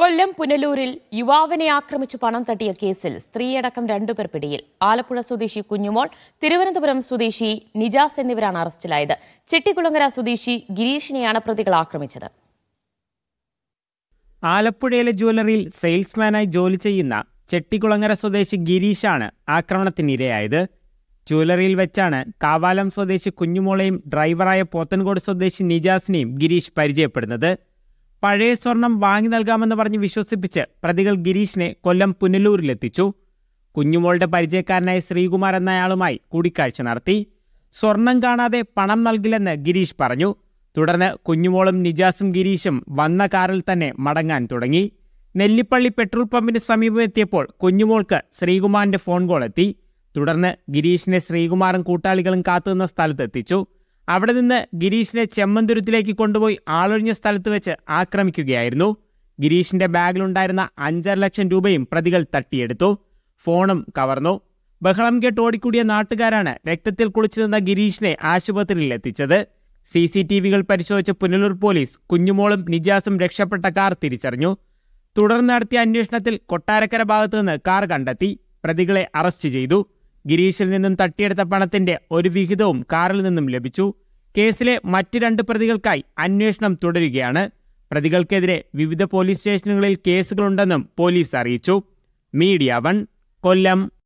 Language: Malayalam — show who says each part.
Speaker 1: കൊല്ലം പുനലൂരിൽ യുവാവിനെ ആക്രമിച്ച് പണം തട്ടിയ കേസിൽ സ്ത്രീയടക്കം രണ്ടുപേർ പിടിയിൽ ആലപ്പുഴ സ്വദേശി കുഞ്ഞുമോൾ തിരുവനന്തപുരം സ്വദേശി നിജാസ് എന്നിവരാണ് അറസ്റ്റിലായത് ചെട്ടികുളങ്ങര സ്വദേശി ഗിരീഷിനെയാണ് പ്രതികൾ ആക്രമിച്ചത്
Speaker 2: ആലപ്പുഴയിലെ ജ്വല്ലറിയിൽ സെയിൽസ്മാനായി ജോലി ചെയ്യുന്ന ചെട്ടികുളങ്ങര സ്വദേശി ഗിരീഷാണ് ആക്രമണത്തിനിരയായത് ജ്വല്ലറിയിൽ വെച്ചാണ് കാവാലം സ്വദേശി കുഞ്ഞുമോളെയും ഡ്രൈവറായ പോത്തൻകോട് സ്വദേശി നിജാസിനെയും ഗിരീഷ് പരിചയപ്പെടുന്നത് പഴയ സ്വർണം വാങ്ങി നൽകാമെന്ന് പറഞ്ഞ് വിശ്വസിപ്പിച്ച് പ്രതികൾ ഗിരീഷിനെ കൊല്ലം പുനലൂരിലെത്തിച്ചു കുഞ്ഞുമോളുടെ പരിചയക്കാരനായ ശ്രീകുമാർ എന്നയാളുമായി കൂടിക്കാഴ്ച നടത്തി സ്വർണം കാണാതെ പണം നൽകില്ലെന്ന് ഗിരീഷ് പറഞ്ഞു തുടർന്ന് കുഞ്ഞുമോളും നിജാസും ഗിരീഷും വന്ന കാറിൽ തന്നെ മടങ്ങാൻ തുടങ്ങി നെല്ലിപ്പള്ളി പെട്രോൾ പമ്പിന് സമീപം എത്തിയപ്പോൾ കുഞ്ഞുമോൾക്ക് ശ്രീകുമാറിന്റെ ഫോൺ കോൾ എത്തി തുടർന്ന് ഗിരീഷിനെ ശ്രീകുമാറും കൂട്ടാളികളും കാത്തുനിന്ന സ്ഥലത്തെത്തിച്ചു അവിടെ നിന്ന് ഗിരീഷിനെ ചെമ്മന്തുരുത്തിലേക്ക് കൊണ്ടുപോയി ആളൊഴിഞ്ഞ സ്ഥലത്ത് വെച്ച് ആക്രമിക്കുകയായിരുന്നു ഗിരീഷിന്റെ ബാഗിലുണ്ടായിരുന്ന അഞ്ചര ലക്ഷം രൂപയും പ്രതികൾ തട്ടിയെടുത്തു ഫോണും കവർന്നു ബഹളം കേട്ട് ഓടിക്കൂടിയ നാട്ടുകാരാണ് രക്തത്തിൽ കുളിച്ചു നിന്ന ഗിരീഷിനെ ആശുപത്രിയിൽ എത്തിച്ചത് സി സി ടി വികൾ പരിശോധിച്ച പുനലൂർ പോലീസ് കുഞ്ഞുമോളും നിജാസും രക്ഷപ്പെട്ട കാർ തിരിച്ചറിഞ്ഞു തുടർന്ന് നടത്തിയ അന്വേഷണത്തിൽ കൊട്ടാരക്കര ഭാഗത്തു നിന്ന് കാർ കണ്ടെത്തി പ്രതികളെ അറസ്റ്റ് ചെയ്തു ഗിരീഷിൽ നിന്നും തട്ടിയെടുത്ത പണത്തിന്റെ ഒരു വിഹിതവും കാറിൽ നിന്നും ലഭിച്ചു കേസിലെ മറ്റ് രണ്ട് പ്രതികൾക്കായി അന്വേഷണം തുടരുകയാണ് പ്രതികൾക്കെതിരെ വിവിധ പോലീസ് സ്റ്റേഷനുകളിൽ കേസുകളുണ്ടെന്നും പോലീസ് അറിയിച്ചു മീഡിയ വൺ കൊല്ലം